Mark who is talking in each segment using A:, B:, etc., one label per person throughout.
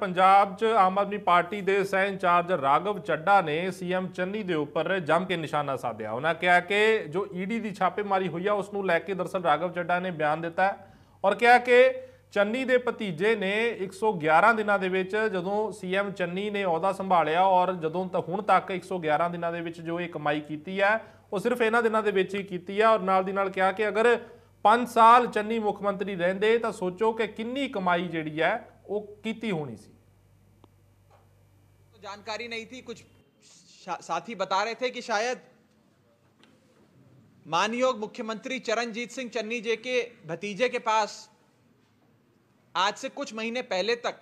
A: ਪੰਜਾਬ 'ਚ ਆਮ ਆਦਮੀ ਪਾਰਟੀ ਦੇ ਸਹਿ ਇੰਚਾਰਜ ਰਾਗਵ ਚੱਡਾ ਨੇ ਸੀਐਮ ਚੰਨੀ ਦੇ ਉੱਪਰ ਜੰਮ ਕੇ ਨਿਸ਼ਾਨਾ ਸਾਧਿਆ ਉਹਨਾਂ ਕਿਹਾ ਕਿ ਜੋ ਈਡੀ ਦੀ ਛਾਪੇਮਾਰੀ ਹੋਈ ਆ ਉਸ ਨੂੰ ਲੈ ਕੇ ਦਰਸਲ ਰਾਗਵ ਚੱਡਾ ਨੇ ਬਿਆਨ ਦਿੱਤਾ ਔਰ ਕਿਹਾ ਕਿ ਚੰਨੀ ਦੇ ਭਤੀਜੇ ਨੇ 111 ਦਿਨਾਂ ਦੇ ਵਿੱਚ ਜਦੋਂ ਸੀਐਮ ਚੰਨੀ ਨੇ ਅਹੁਦਾ ਸੰਭਾਲਿਆ ਔਰ ਜਦੋਂ ਹੁਣ ਤੱਕ 111 ਦਿਨਾਂ ਦੇ ਵਿੱਚ ਜੋ ਇਹ ਕਮਾਈ ਕੀਤੀ ਹੈ ਉਹ ਸਿਰਫ ਇਹਨਾਂ ਦਿਨਾਂ ਦੇ ਵਿੱਚ ਹੀ ਕੀਤੀ ਆ ਔਰ ਨਾਲ ਦੀ ਨਾਲ ਕਿਹਾ ਕਿ ਅਗਰ 5 ਸਾਲ ਚੰਨੀ ਮੁੱਖ ਮੰਤਰੀ ਰਹਿੰਦੇ ਤਾਂ ਸੋਚੋ ਕਿ ਕਿੰਨੀ ਕਮਾਈ ਜਿਹੜੀ ਹੈ की होनी सी
B: तो जानकारी नहीं थी कुछ साथी बता रहे थे कि शायद मानयोग मुख्यमंत्री चरणजीत सिंह चन्नी जी के भतीजे के पास आज से कुछ महीने पहले तक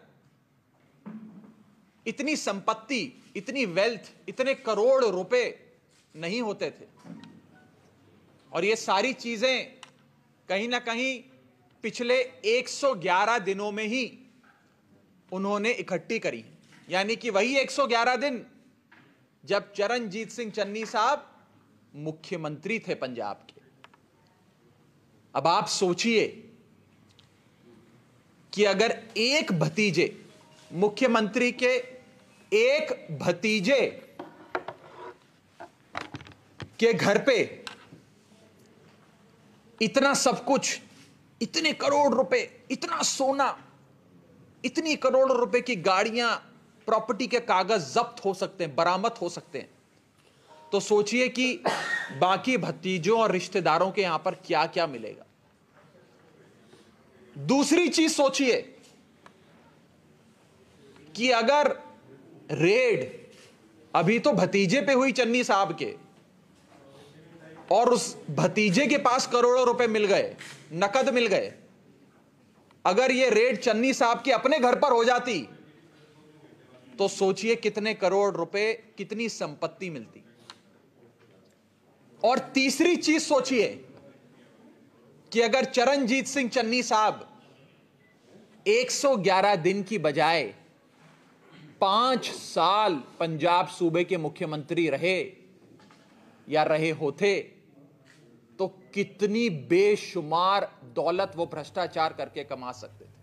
B: इतनी संपत्ति इतनी वेल्थ इतने करोड़ रुपए नहीं होते थे और ये सारी चीजें कहीं ना कहीं पिछले 111 दिनों में ही उन्होंने इकट्ठी करी यानी कि वही 111 दिन जब चरणजीत सिंह चन्नी साहब मुख्यमंत्री थे पंजाब के अब आप सोचिए कि अगर एक भतीजे मुख्यमंत्री के एक भतीजे के घर पे इतना सब कुछ इतने करोड़ रुपए इतना सोना इतनी करोड़ रुपए की गाड़ियां प्रॉपर्टी के कागज जब्त हो सकते हैं बरामद हो सकते हैं तो सोचिए कि बाकी भतीजों और रिश्तेदारों के यहां पर क्या क्या मिलेगा दूसरी चीज सोचिए कि अगर रेड अभी तो भतीजे पे हुई चन्नी साहब के और उस भतीजे के पास करोड़ों रुपए मिल गए नकद मिल गए अगर ये रेड चन्नी साहब के अपने घर पर हो जाती तो सोचिए कितने करोड़ रुपए कितनी संपत्ति मिलती और तीसरी चीज सोचिए कि अगर चरणजीत सिंह चन्नी साहब 111 दिन की बजाय पांच साल पंजाब सूबे के मुख्यमंत्री रहे या रहे होते तो कितनी बेशुमार दौलत वो भ्रष्टाचार करके कमा सकते थे